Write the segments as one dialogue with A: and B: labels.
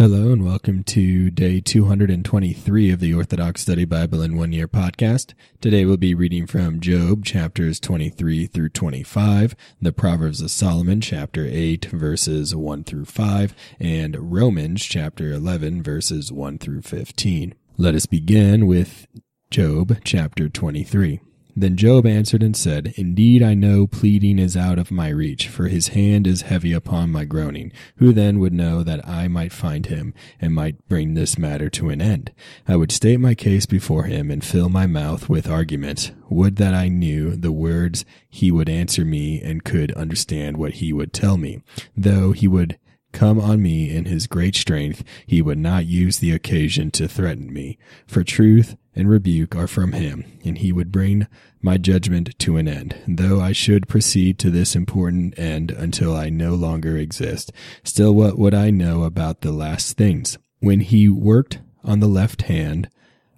A: Hello, and welcome to day 223 of the Orthodox Study Bible in One Year podcast. Today we'll be reading from Job chapters 23 through 25, the Proverbs of Solomon chapter 8 verses 1 through 5, and Romans chapter 11 verses 1 through 15. Let us begin with Job chapter 23. Then Job answered and said, Indeed, I know pleading is out of my reach, for his hand is heavy upon my groaning. Who then would know that I might find him, and might bring this matter to an end? I would state my case before him, and fill my mouth with argument. Would that I knew the words he would answer me, and could understand what he would tell me, though he would come on me in his great strength, he would not use the occasion to threaten me. For truth and rebuke are from him, and he would bring my judgment to an end. Though I should proceed to this important end until I no longer exist, still what would I know about the last things? When he worked on the left hand,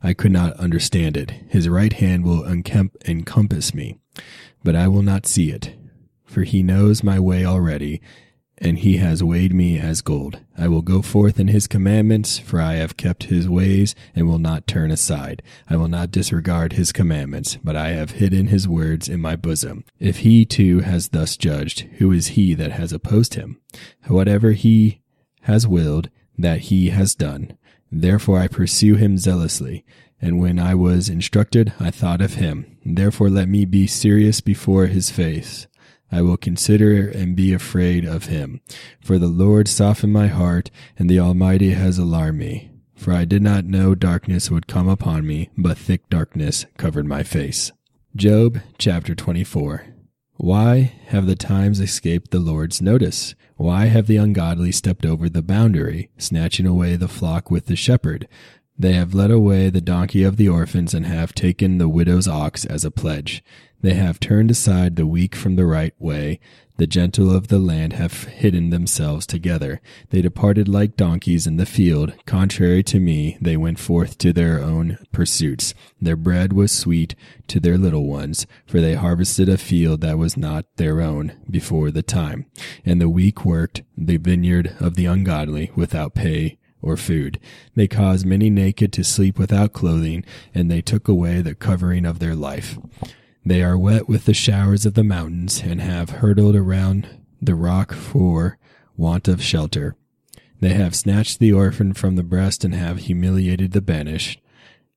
A: I could not understand it. His right hand will encompass me, but I will not see it. For he knows my way already, and he has weighed me as gold. I will go forth in his commandments, for I have kept his ways and will not turn aside. I will not disregard his commandments, but I have hidden his words in my bosom. If he too has thus judged, who is he that has opposed him? Whatever he has willed, that he has done. Therefore I pursue him zealously. And when I was instructed, I thought of him. Therefore let me be serious before his face I will consider and be afraid of him. For the Lord softened my heart, and the Almighty has alarmed me. For I did not know darkness would come upon me, but thick darkness covered my face. Job chapter 24. Why have the times escaped the Lord's notice? Why have the ungodly stepped over the boundary, snatching away the flock with the shepherd? They have led away the donkey of the orphans and have taken the widow's ox as a pledge. They have turned aside the weak from the right way. The gentle of the land have hidden themselves together. They departed like donkeys in the field. Contrary to me, they went forth to their own pursuits. Their bread was sweet to their little ones, for they harvested a field that was not their own before the time. And the weak worked the vineyard of the ungodly without pay or food. They caused many naked to sleep without clothing, and they took away the covering of their life. They are wet with the showers of the mountains and have hurtled around the rock for want of shelter. They have snatched the orphan from the breast and have humiliated the banished.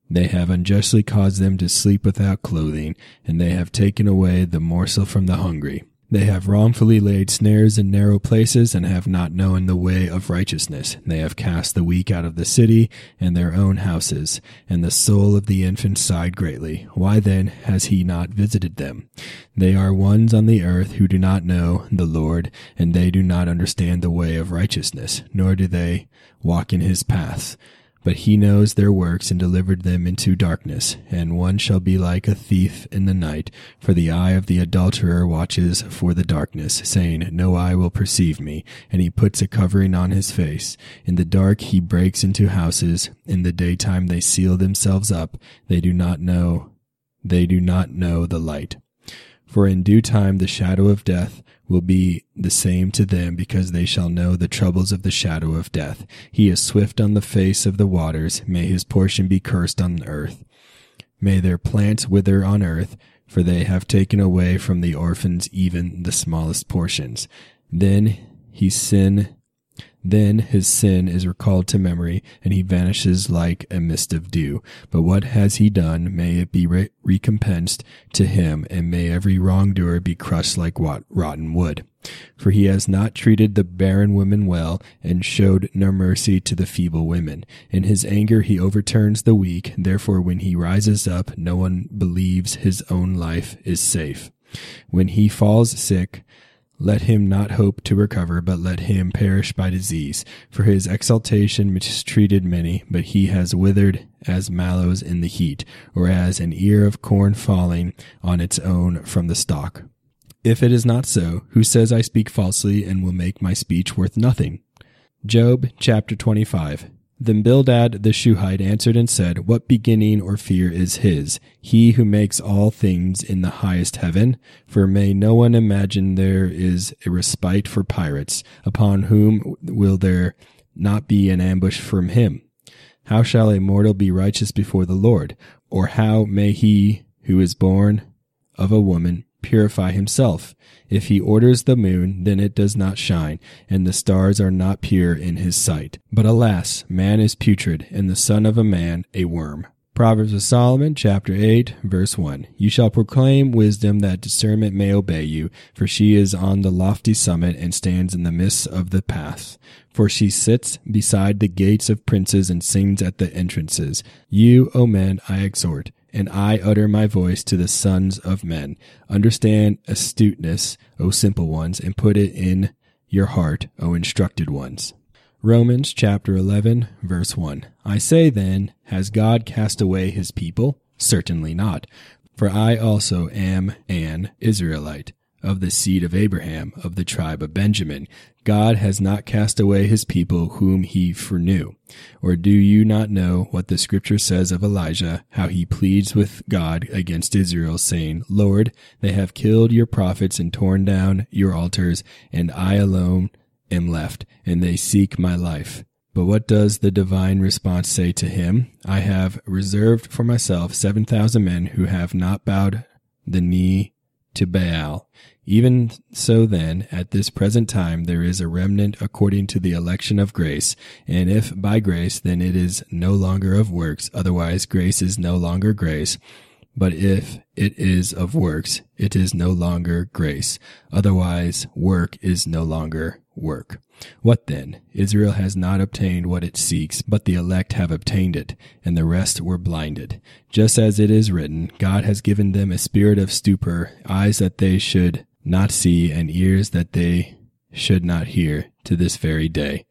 A: They have unjustly caused them to sleep without clothing, and they have taken away the morsel from the hungry. They have wrongfully laid snares in narrow places and have not known the way of righteousness. They have cast the weak out of the city and their own houses, and the soul of the infant sighed greatly. Why then has he not visited them? They are ones on the earth who do not know the Lord, and they do not understand the way of righteousness, nor do they walk in his paths. But he knows their works and delivered them into darkness, and one shall be like a thief in the night, for the eye of the adulterer watches for the darkness, saying, No eye will perceive me, and he puts a covering on his face. In the dark he breaks into houses, in the daytime they seal themselves up, they do not know, they do not know the light. For in due time the shadow of death will be the same to them, because they shall know the troubles of the shadow of death. He is swift on the face of the waters. May his portion be cursed on earth. May their plants wither on earth, for they have taken away from the orphans even the smallest portions. Then he sin then his sin is recalled to memory, and he vanishes like a mist of dew. But what has he done? May it be re- recompensed to him, and may every wrongdoer be crushed like rot- rotten wood. For he has not treated the barren women well, and showed no mercy to the feeble women. In his anger he overturns the weak, therefore when he rises up, no one believes his own life is safe. When he falls sick, let him not hope to recover, but let him perish by disease. For his exaltation mistreated many, but he has withered as mallows in the heat, or as an ear of corn falling on its own from the stalk. If it is not so, who says I speak falsely and will make my speech worth nothing? Job chapter 25. Then Bildad the Shuhite answered and said, What beginning or fear is his? He who makes all things in the highest heaven. For may no one imagine there is a respite for pirates, upon whom will there not be an ambush from him? How shall a mortal be righteous before the Lord? Or how may he who is born of a woman purify himself. If he orders the moon, then it does not shine, and the stars are not pure in his sight. But alas, man is putrid, and the son of a man a worm. Proverbs of Solomon, chapter 8, verse 1. You shall proclaim wisdom that discernment may obey you, for she is on the lofty summit and stands in the midst of the path. For she sits beside the gates of princes and sings at the entrances. You, O men, I exhort and I utter my voice to the sons of men. Understand astuteness, O simple ones, and put it in your heart, O instructed ones. Romans chapter 11, verse 1. I say then, has God cast away his people? Certainly not. For I also am an Israelite, of the seed of Abraham, of the tribe of Benjamin. God has not cast away his people whom he foreknew. Or do you not know what the scripture says of Elijah, how he pleads with God against Israel, saying, Lord, they have killed your prophets and torn down your altars, and I alone am left, and they seek my life. But what does the divine response say to him? I have reserved for myself 7,000 men who have not bowed the knee to Baal. Even so then, at this present time, there is a remnant according to the election of grace. And if by grace, then it is no longer of works. Otherwise, grace is no longer grace. But if it is of works, it is no longer grace. Otherwise, work is no longer work. What then? Israel has not obtained what it seeks, but the elect have obtained it, and the rest were blinded. Just as it is written, God has given them a spirit of stupor, eyes that they should not see, and ears that they should not hear, to this very day.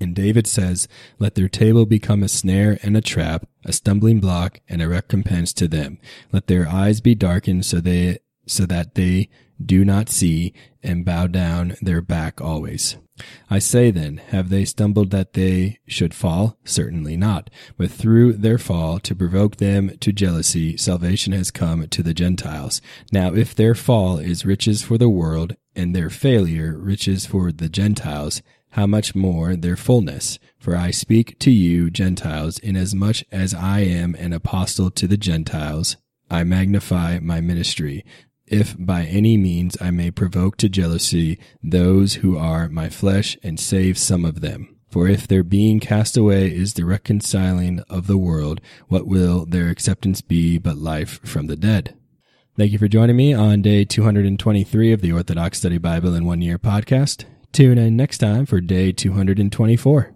A: And David says, Let their table become a snare and a trap, a stumbling block and a recompense to them. Let their eyes be darkened so they so that they do not see and bow down their back always. I say then, have they stumbled that they should fall? Certainly not. But through their fall, to provoke them to jealousy, salvation has come to the Gentiles. Now, if their fall is riches for the world, and their failure riches for the Gentiles, how much more their fullness? For I speak to you, Gentiles, inasmuch as I am an apostle to the Gentiles, I magnify my ministry, if by any means I may provoke to jealousy those who are my flesh and save some of them. For if their being cast away is the reconciling of the world, what will their acceptance be but life from the dead? Thank you for joining me on day 223 of the Orthodox Study Bible in One Year podcast. Tune in next time for day 224.